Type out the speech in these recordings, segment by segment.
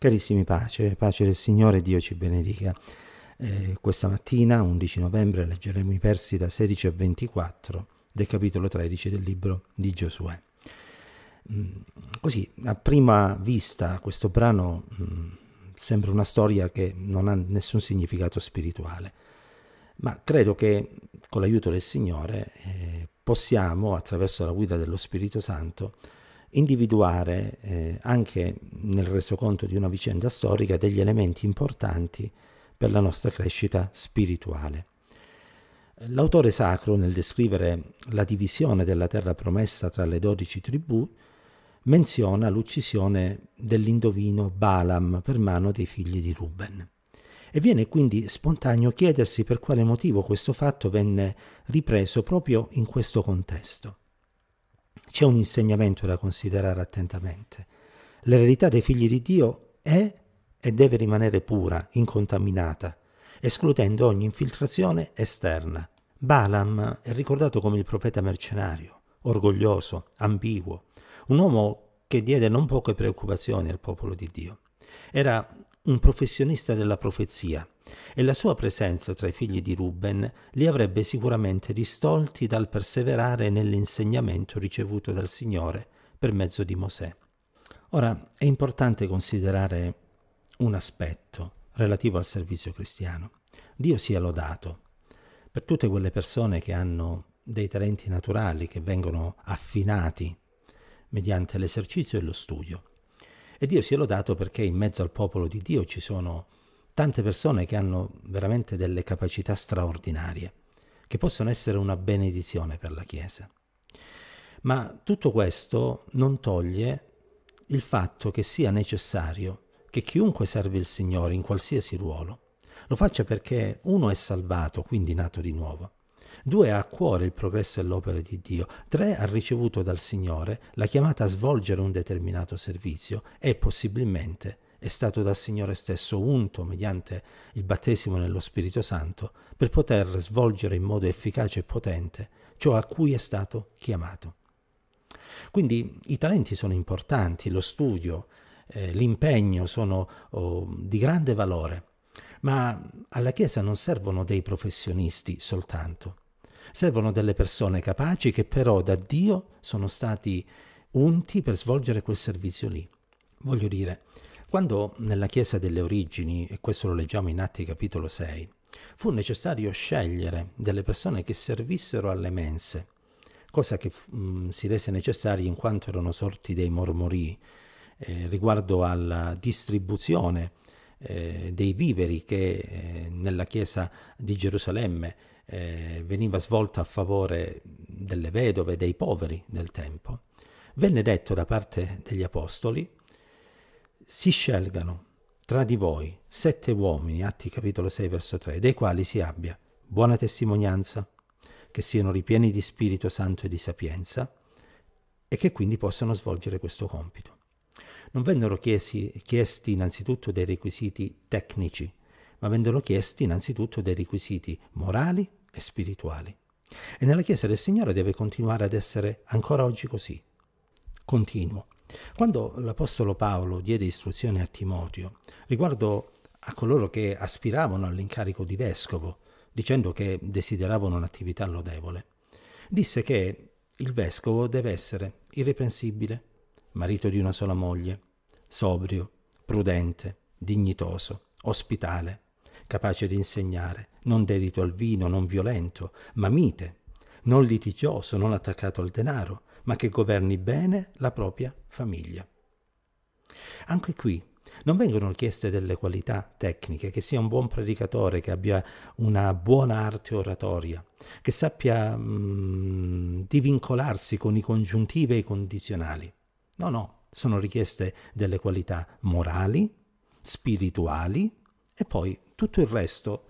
Carissimi pace, pace del Signore, Dio ci benedica. Eh, questa mattina, 11 novembre, leggeremo i versi da 16 a 24 del capitolo 13 del libro di Giosuè. Mm, così, a prima vista, questo brano mm, sembra una storia che non ha nessun significato spirituale, ma credo che con l'aiuto del Signore eh, possiamo, attraverso la guida dello Spirito Santo, individuare eh, anche nel resoconto di una vicenda storica degli elementi importanti per la nostra crescita spirituale. L'autore sacro, nel descrivere la divisione della terra promessa tra le dodici tribù, menziona l'uccisione dell'indovino Balaam per mano dei figli di Ruben. E viene quindi spontaneo chiedersi per quale motivo questo fatto venne ripreso proprio in questo contesto. C'è un insegnamento da considerare attentamente. L'eredità dei figli di Dio è e deve rimanere pura, incontaminata, escludendo ogni infiltrazione esterna. Balaam è ricordato come il profeta mercenario, orgoglioso, ambiguo, un uomo che diede non poche preoccupazioni al popolo di Dio. Era un professionista della profezia, e la sua presenza tra i figli di Ruben li avrebbe sicuramente distolti dal perseverare nell'insegnamento ricevuto dal Signore per mezzo di Mosè. Ora è importante considerare un aspetto relativo al servizio cristiano. Dio sia lodato per tutte quelle persone che hanno dei talenti naturali che vengono affinati mediante l'esercizio e lo studio. E Dio si è lodato perché in mezzo al popolo di Dio ci sono tante persone che hanno veramente delle capacità straordinarie, che possono essere una benedizione per la Chiesa. Ma tutto questo non toglie il fatto che sia necessario che chiunque serve il Signore in qualsiasi ruolo lo faccia perché uno è salvato, quindi nato di nuovo, Due ha a cuore il progresso e l'opera di Dio, tre ha ricevuto dal Signore la chiamata a svolgere un determinato servizio e possibilmente è stato dal Signore stesso unto mediante il battesimo nello Spirito Santo per poter svolgere in modo efficace e potente ciò a cui è stato chiamato. Quindi i talenti sono importanti, lo studio, eh, l'impegno sono oh, di grande valore, ma alla Chiesa non servono dei professionisti soltanto, servono delle persone capaci che però da Dio sono stati unti per svolgere quel servizio lì. Voglio dire, quando nella Chiesa delle origini, e questo lo leggiamo in Atti capitolo 6, fu necessario scegliere delle persone che servissero alle mense, cosa che mh, mm, si rese necessaria in quanto erano sorti dei mormori eh, riguardo alla distribuzione eh, dei viveri che eh, nella chiesa di Gerusalemme eh, veniva svolta a favore delle vedove, dei poveri del tempo, venne detto da parte degli apostoli, si scelgano tra di voi sette uomini, Atti capitolo 6 verso 3, dei quali si abbia buona testimonianza, che siano ripieni di Spirito Santo e di sapienza e che quindi possano svolgere questo compito non vennero chiesi, chiesti innanzitutto dei requisiti tecnici, ma vennero chiesti innanzitutto dei requisiti morali e spirituali. E nella Chiesa del Signore deve continuare ad essere ancora oggi così, continuo. Quando l'Apostolo Paolo diede istruzione a Timoteo riguardo a coloro che aspiravano all'incarico di vescovo, dicendo che desideravano un'attività lodevole, disse che il vescovo deve essere irreprensibile, marito di una sola moglie, sobrio, prudente, dignitoso, ospitale, capace di insegnare, non dedito al vino, non violento, ma mite, non litigioso, non attaccato al denaro, ma che governi bene la propria famiglia. Anche qui non vengono chieste delle qualità tecniche, che sia un buon predicatore, che abbia una buona arte oratoria, che sappia mh, mm, divincolarsi con i congiuntivi e i condizionali. No, no, sono richieste delle qualità morali, spirituali e poi tutto il resto.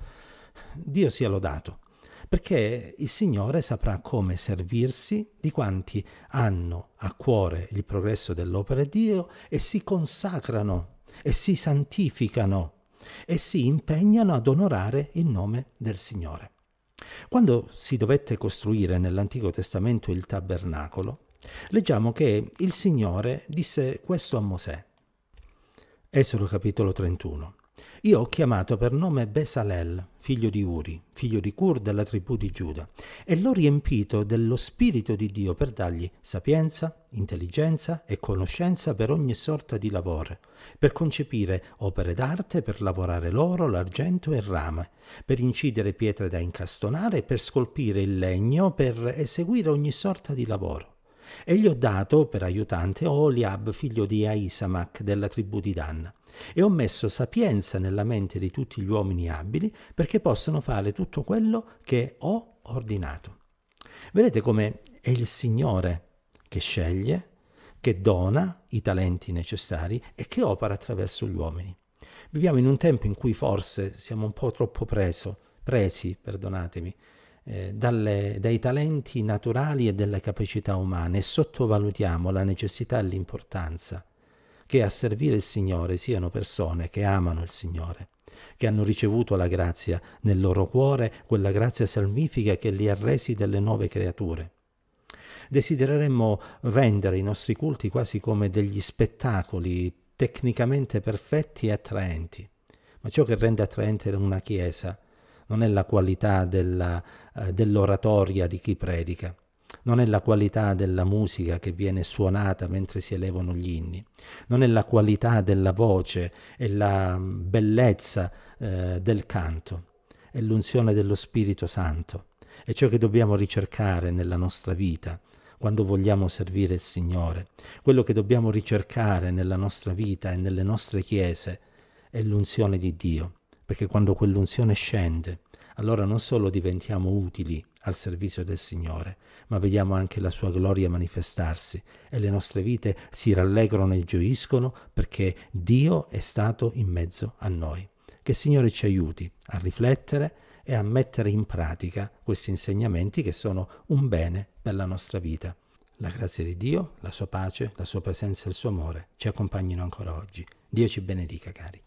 Dio sia lodato, perché il Signore saprà come servirsi di quanti hanno a cuore il progresso dell'opera di Dio e si consacrano e si santificano e si impegnano ad onorare il nome del Signore. Quando si dovette costruire nell'Antico Testamento il tabernacolo, Leggiamo che il Signore disse questo a Mosè. Esodo capitolo 31. Io ho chiamato per nome Besalel, figlio di Uri, figlio di Cur della tribù di Giuda, e l'ho riempito dello Spirito di Dio per dargli sapienza, intelligenza e conoscenza per ogni sorta di lavoro, per concepire opere d'arte, per lavorare l'oro, l'argento e il rame, per incidere pietre da incastonare, per scolpire il legno, per eseguire ogni sorta di lavoro. E gli ho dato per aiutante Oliab, figlio di Aisamac della tribù di Dan. E ho messo sapienza nella mente di tutti gli uomini abili perché possano fare tutto quello che ho ordinato. Vedete come è il Signore che sceglie, che dona i talenti necessari e che opera attraverso gli uomini. Viviamo in un tempo in cui forse siamo un po' troppo preso, presi, perdonatemi, eh, dalle, dai talenti naturali e delle capacità umane e sottovalutiamo la necessità e l'importanza che a servire il Signore siano persone che amano il Signore, che hanno ricevuto la grazia nel loro cuore, quella grazia salvifica che li ha resi delle nuove creature. Desidereremmo rendere i nostri culti quasi come degli spettacoli tecnicamente perfetti e attraenti, ma ciò che rende attraente una chiesa è non è la qualità eh, dell'oratoria eh, dell di chi predica, non è la qualità della musica che viene suonata mentre si elevano gli inni, non è la qualità della voce e la mm, bellezza eh, del canto, è l'unzione dello Spirito Santo, è ciò che dobbiamo ricercare nella nostra vita quando vogliamo servire il Signore, quello che dobbiamo ricercare nella nostra vita e nelle nostre chiese è l'unzione di Dio, perché quando quell'unzione scende, allora non solo diventiamo utili al servizio del Signore, ma vediamo anche la sua gloria manifestarsi e le nostre vite si rallegrano e gioiscono perché Dio è stato in mezzo a noi. Che il Signore ci aiuti a riflettere e a mettere in pratica questi insegnamenti che sono un bene per la nostra vita. La grazia di Dio, la sua pace, la sua presenza e il suo amore ci accompagnino ancora oggi. Dio ci benedica, cari.